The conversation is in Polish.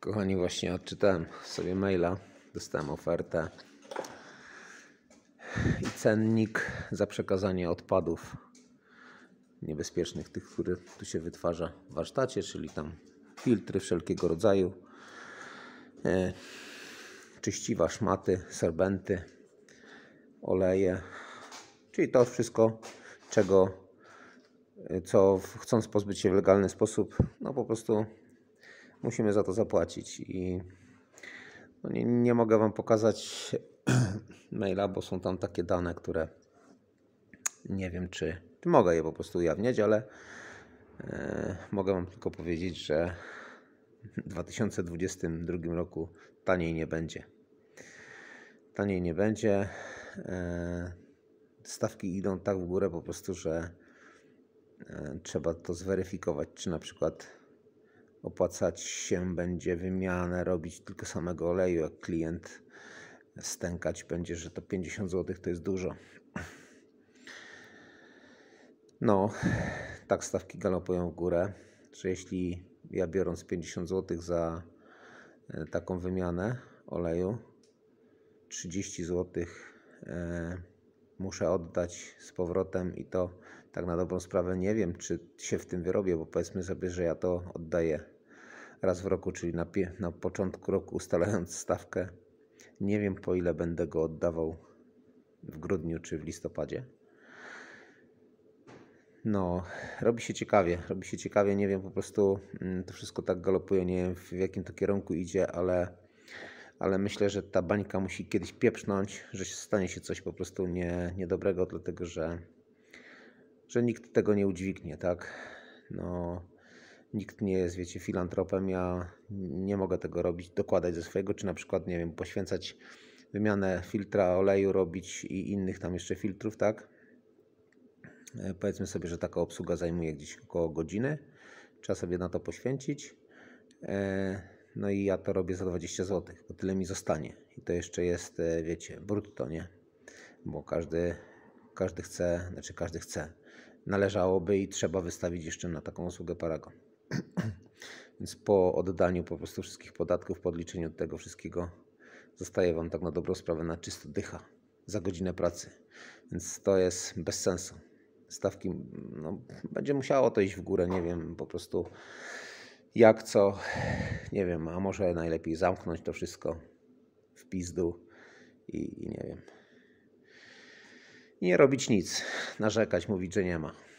Kochani, właśnie odczytałem sobie maila, dostałem ofertę i cennik za przekazanie odpadów niebezpiecznych, tych, które tu się wytwarza w warsztacie, czyli tam filtry wszelkiego rodzaju, e, czyściwa, szmaty, serbenty, oleje, czyli to wszystko, czego e, co chcąc pozbyć się w legalny sposób, no po prostu musimy za to zapłacić i no nie, nie mogę Wam pokazać maila, bo są tam takie dane, które nie wiem, czy, czy mogę je po prostu ujawniać, ale e, mogę Wam tylko powiedzieć, że w 2022 roku taniej nie będzie. Taniej nie będzie. E, stawki idą tak w górę po prostu, że e, trzeba to zweryfikować, czy na przykład opłacać się będzie wymianę robić tylko samego oleju, jak klient stękać będzie, że to 50 zł to jest dużo. No, tak stawki galopują w górę, że jeśli ja biorąc 50 zł za e, taką wymianę oleju, 30 zł muszę oddać z powrotem i to tak na dobrą sprawę nie wiem, czy się w tym wyrobię, bo powiedzmy sobie, że ja to oddaję raz w roku, czyli na, na początku roku ustalając stawkę. Nie wiem po ile będę go oddawał w grudniu czy w listopadzie. No, robi się ciekawie, robi się ciekawie, nie wiem, po prostu mm, to wszystko tak galopuje, nie wiem w jakim to kierunku idzie, ale ale myślę, że ta bańka musi kiedyś pieprznąć, że stanie się coś po prostu nie, niedobrego, dlatego że, że nikt tego nie udźwignie, tak? No, nikt nie jest, wiecie, filantropem, ja nie mogę tego robić, dokładać ze swojego, czy na przykład, nie wiem, poświęcać wymianę filtra oleju robić i innych tam jeszcze filtrów, tak? E, powiedzmy sobie, że taka obsługa zajmuje gdzieś około godziny. Trzeba sobie na to poświęcić. E, no i ja to robię za 20 zł, bo tyle mi zostanie. I to jeszcze jest, e, wiecie, brutto, nie? Bo każdy, każdy chce, znaczy każdy chce. Należałoby i trzeba wystawić jeszcze na taką usługę Paragon. Więc po oddaniu po prostu wszystkich podatków, po odliczeniu tego wszystkiego, zostaje Wam tak na dobrą sprawę na czysto dycha za godzinę pracy. Więc to jest bez sensu. Stawki, no, będzie musiało to iść w górę, nie wiem, po prostu jak co, nie wiem, a może najlepiej zamknąć to wszystko w pizdu i, i nie wiem. Nie robić nic, narzekać, mówić, że nie ma.